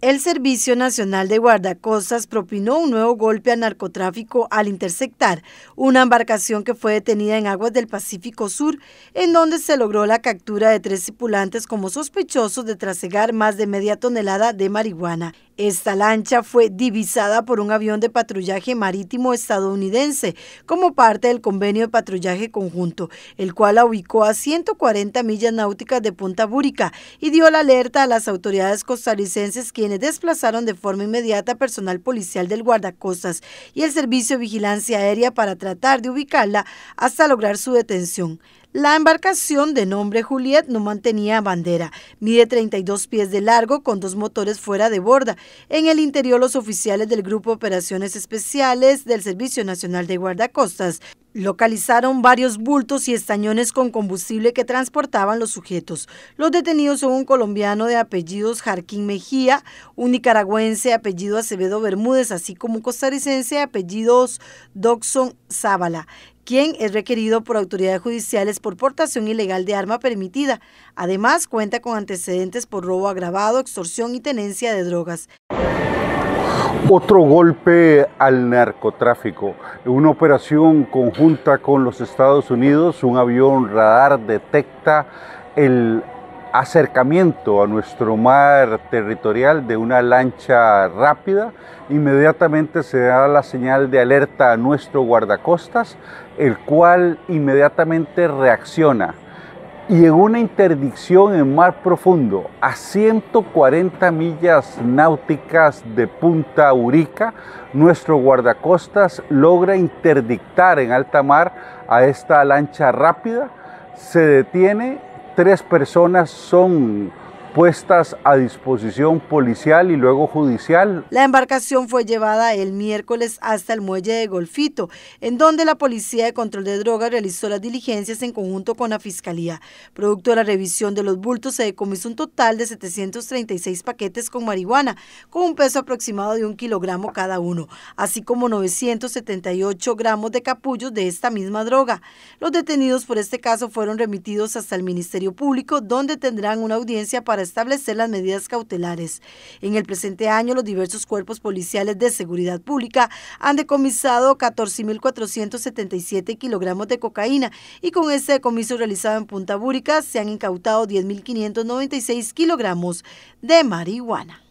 El Servicio Nacional de Guardacostas propinó un nuevo golpe al narcotráfico al interceptar una embarcación que fue detenida en aguas del Pacífico Sur, en donde se logró la captura de tres tripulantes como sospechosos de trasegar más de media tonelada de marihuana. Esta lancha fue divisada por un avión de patrullaje marítimo estadounidense como parte del convenio de patrullaje conjunto, el cual la ubicó a 140 millas náuticas de Punta Búrica y dio la alerta a las autoridades costarricenses quienes desplazaron de forma inmediata personal policial del guardacostas y el servicio de vigilancia aérea para tratar de ubicarla hasta lograr su detención. La embarcación de nombre Juliet no mantenía bandera. Mide 32 pies de largo con dos motores fuera de borda. En el interior los oficiales del Grupo Operaciones Especiales del Servicio Nacional de Guardacostas localizaron varios bultos y estañones con combustible que transportaban los sujetos. Los detenidos son un colombiano de apellidos Jarquín Mejía, un nicaragüense de apellido Acevedo Bermúdez, así como un costarricense de apellidos Doxon Zábala quien es requerido por autoridades judiciales por portación ilegal de arma permitida. Además, cuenta con antecedentes por robo agravado, extorsión y tenencia de drogas. Otro golpe al narcotráfico. Una operación conjunta con los Estados Unidos, un avión radar detecta el acercamiento a nuestro mar territorial de una lancha rápida, inmediatamente se da la señal de alerta a nuestro guardacostas, el cual inmediatamente reacciona y en una interdicción en mar profundo a 140 millas náuticas de Punta Urica, nuestro guardacostas logra interdictar en alta mar a esta lancha rápida, se detiene tres personas son puestas a disposición policial y luego judicial. La embarcación fue llevada el miércoles hasta el muelle de Golfito, en donde la Policía de Control de Drogas realizó las diligencias en conjunto con la Fiscalía. Producto de la revisión de los bultos se decomisó un total de 736 paquetes con marihuana, con un peso aproximado de un kilogramo cada uno, así como 978 gramos de capullos de esta misma droga. Los detenidos por este caso fueron remitidos hasta el Ministerio Público, donde tendrán una audiencia para establecer las medidas cautelares. En el presente año, los diversos cuerpos policiales de seguridad pública han decomisado 14.477 kilogramos de cocaína y con este decomiso realizado en Punta Búrica se han incautado 10.596 kilogramos de marihuana.